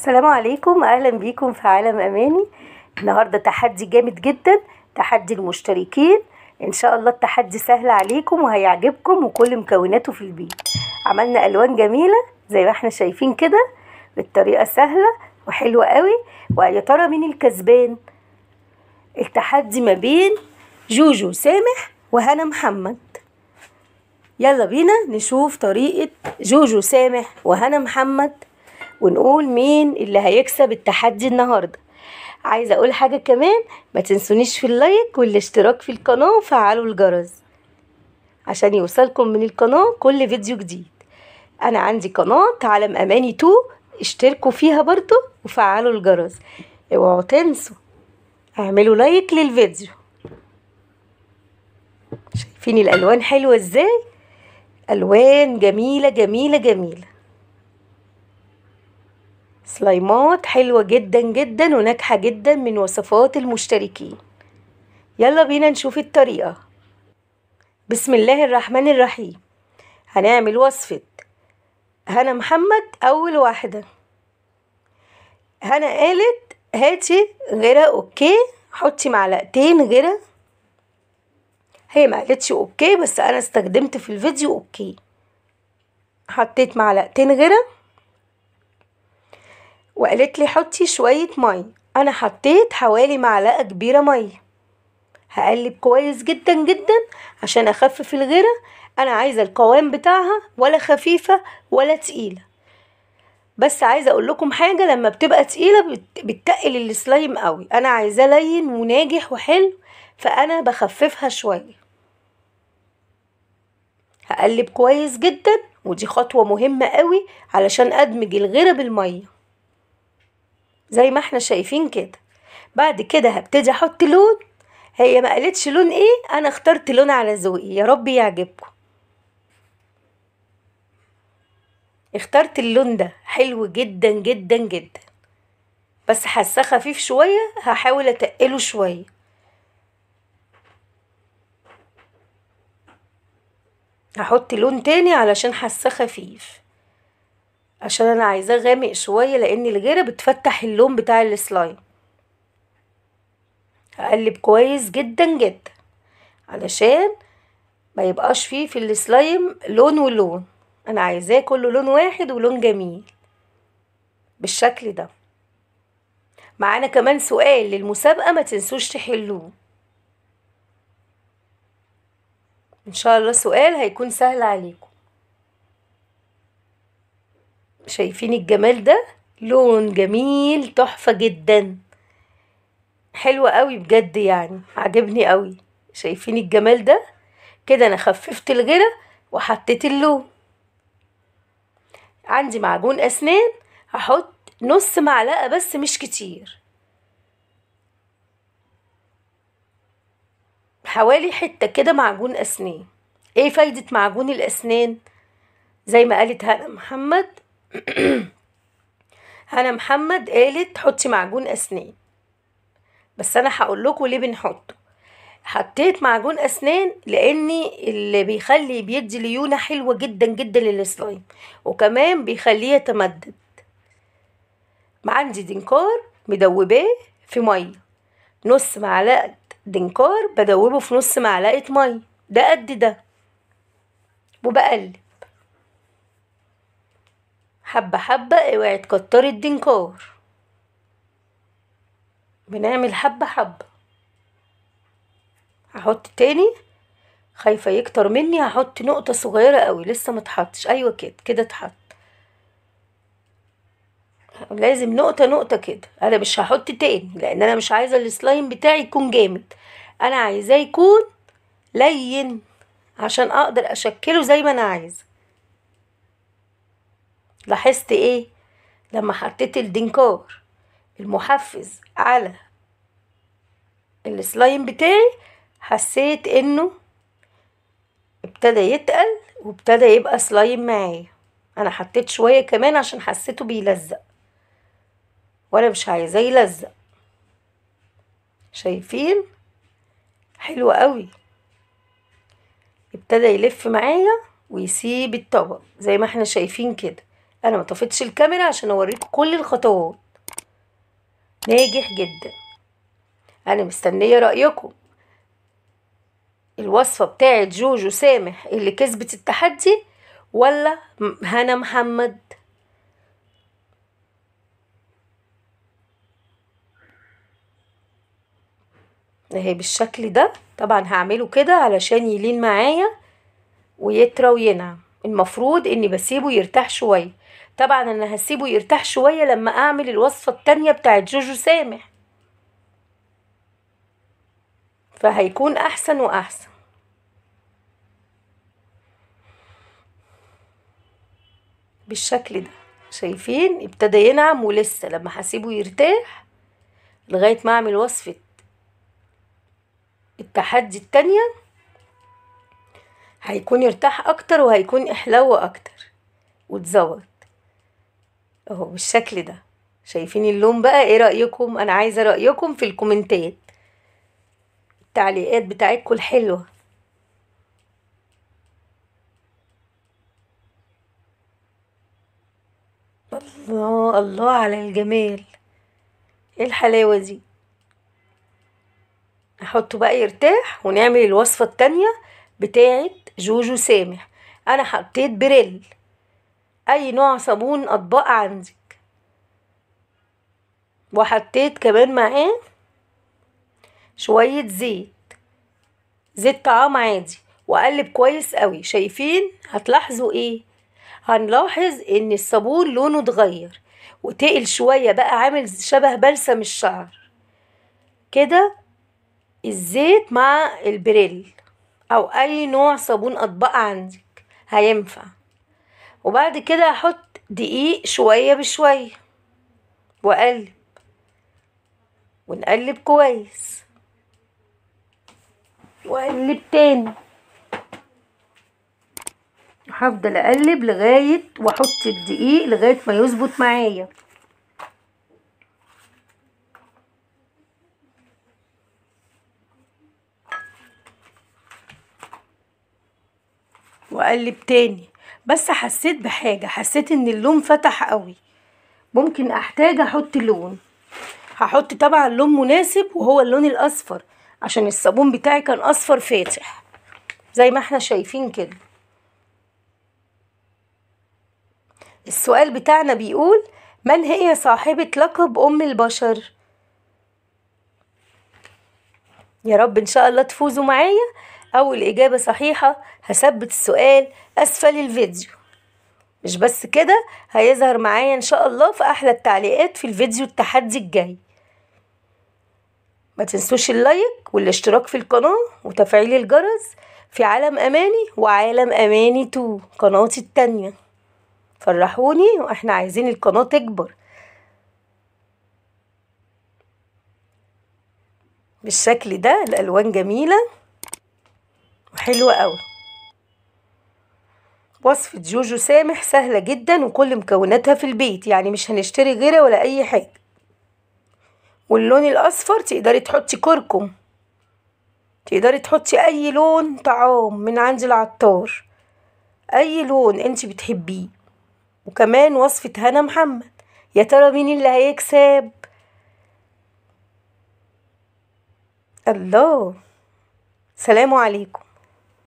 السلام عليكم اهلا بيكم في عالم اماني النهارده تحدي جامد جدا تحدي المشتركين ان شاء الله التحدي سهل عليكم وهيعجبكم وكل مكوناته في البيت عملنا الوان جميله زي ما احنا شايفين كده بالطريقه سهله وحلوه قوي ويا ترى مين الكسبان التحدي ما بين جوجو سامح وهنا محمد يلا بينا نشوف طريقه جوجو سامح وهنا محمد ونقول مين اللي هيكسب التحدي النهارده عايزه اقول حاجه كمان ما تنسونيش في اللايك والاشتراك في القناه وفعلوا الجرس عشان يوصلكم من القناه كل فيديو جديد انا عندي قناه عالم اماني 2 اشتركوا فيها برضو وفعلوا الجرس اوعوا تنسوا اعملوا لايك للفيديو شايفين الالوان حلوه ازاي الوان جميله جميله جميله سلايمات حلوة جدا جدا وناجحة جدا من وصفات المشتركين يلا بينا نشوف الطريقة بسم الله الرحمن الرحيم هنعمل وصفة هنا محمد أول واحدة هنا قالت هاتي غيرة أوكي حطي معلقتين غيرة هي ما قالتش أوكي بس أنا استخدمت في الفيديو أوكي حطيت معلقتين غيره وقالت لي حطي شوية مية أنا حطيت حوالي معلقة كبيرة مية هقلب كويس جدا جدا عشان أخفف الغيرة أنا عايزة القوام بتاعها ولا خفيفة ولا تقيلة بس عايزة أقول لكم حاجة لما بتبقى تقيلة بتتقل السلايم قوي أنا عايزاه لين وناجح وحلو فأنا بخففها شوية هقلب كويس جدا ودي خطوة مهمة قوي علشان أدمج الغيرة بالمية زي ما احنا شايفين كده بعد كده هبتدي احط لون هي ما قالتش لون ايه انا اخترت لون على ذوقي يا رب يعجبكم اخترت اللون ده حلو جدا جدا جدا بس حاسه خفيف شويه هحاول اتقله شويه هحط لون تاني علشان حاسه خفيف عشان انا عايزاه غامق شويه لان الغيره بتفتح اللون بتاع السلايم هقلب كويس جدا جدا علشان ما يبقاش فيه في السلايم لون ولون انا عايزاه كله لون واحد ولون جميل بالشكل ده معانا كمان سؤال للمسابقه ما تنسوش تحلوه ان شاء الله سؤال هيكون سهل عليكم شايفين الجمال ده لون جميل تحفة جدا حلو قوي بجد يعني عجبني قوي شايفين الجمال ده كده انا خففت الغرة وحطيت اللون عندي معجون اسنان هحط نص معلقة بس مش كتير حوالي حتة كده معجون اسنان ايه فايدة معجون الاسنان زي ما قالت هنا محمد هنا محمد قالت حطي معجون اسنان بس انا هقول لكم ليه بنحطه حطيت معجون اسنان لاني اللي بيخلي بيدي ليونه حلوه جدا جدا للسلايم وكمان بيخليه يتمدد عندي دنكار مدوباه في ميه نص معلقه دنكار بدوبه في نص معلقه ميه ده قد ده وبقلب حبة حبة اوعي تكتري الدنكور بنعمل حبة حبة هحط تاني خايفة يكتر مني هحط نقطة صغيرة قوي لسه متحطش ايوه كده كده اتحط لازم نقطة نقطة كده انا مش هحط تاني لان انا مش عايزة السلايم بتاعي يكون جامد انا عايزاه يكون لين عشان اقدر اشكله زي ما انا عايزه لاحظت ايه لما حطيت الدنكار المحفز على السلايم بتاعي حسيت انه ابتدى يتقل وابتدى يبقى سلايم معايا انا حطيت شوية كمان عشان حسيته بيلزق وانا مش عايزاه يلزق شايفين حلو قوي ابتدى يلف معايا ويسيب الطبق زي ما احنا شايفين كده انا ما طفيتش الكاميرا عشان اوريكم كل الخطوات ناجح جدا انا مستنيه رايكم الوصفه بتاعه جوجو سامح اللي كسبت التحدي ولا هنا محمد اهي بالشكل ده طبعا هعمله كده علشان يلين معايا ويترى وينعم المفروض اني بسيبه يرتاح شويه طبعا انا هسيبه يرتاح شويه لما اعمل الوصفه التانية بتاعت جوجو سامح فهيكون احسن واحسن بالشكل ده شايفين ابتدى ينعم ولسه لما هسيبه يرتاح لغايه ما اعمل وصفه التحدي التانية هيكون ارتاح اكتر وهيكون احلو اكتر وتزود اهو بالشكل ده شايفين اللون بقى ايه رايكم انا عايزه رايكم في الكومنتات التعليقات بتاعتكم الحلوه الله الله على الجمال ايه الحلاوه دي احطه بقى يرتاح ونعمل الوصفه التانية بتاعت جوجو سامح انا حطيت بريل اي نوع صابون اطباق عندك وحطيت كمان معاه شوية زيت زيت طعام عادي واقلب كويس قوي شايفين هتلاحظوا ايه هنلاحظ ان الصابون لونه اتغير وتقل شوية بقى عامل شبه بلسم الشعر كده الزيت مع البريل او اي نوع صابون اطباق عندك هينفع وبعد كده هحط دقيق شويه بشويه واقلب ونقلب كويس واقلب تاني هفضل اقلب لغايه واحط الدقيق لغايه ما يظبط معايا وقلب تاني بس حسيت بحاجة حسيت ان اللون فتح قوي ممكن احتاج احط لون هحط طبعا لون مناسب وهو اللون الاصفر عشان الصابون بتاعي كان اصفر فاتح زي ما احنا شايفين كده السؤال بتاعنا بيقول من هي صاحبة لقب ام البشر يا رب ان شاء الله تفوزوا معايا أو الإجابة صحيحة هثبت السؤال أسفل الفيديو مش بس كده هيظهر معايا إن شاء الله في أحلى التعليقات في الفيديو التحدي الجاي ما تنسوش اللايك والاشتراك في القناة وتفعيل الجرس في عالم أماني وعالم أماني تو قناتي التانية فرحوني وإحنا عايزين القناة تكبر بالشكل ده الألوان جميلة حلوة قوي وصفة جوجو سامح سهلة جدا وكل مكوناتها في البيت يعني مش هنشتري غيرها ولا أي حاجة واللون الأصفر تقدري تحطي كركم تقدري تحطي أي لون طعام من عند العطار أي لون أنت بتحبيه وكمان وصفة هنا محمد يا ترى مين اللي هيكسب الله سلام عليكم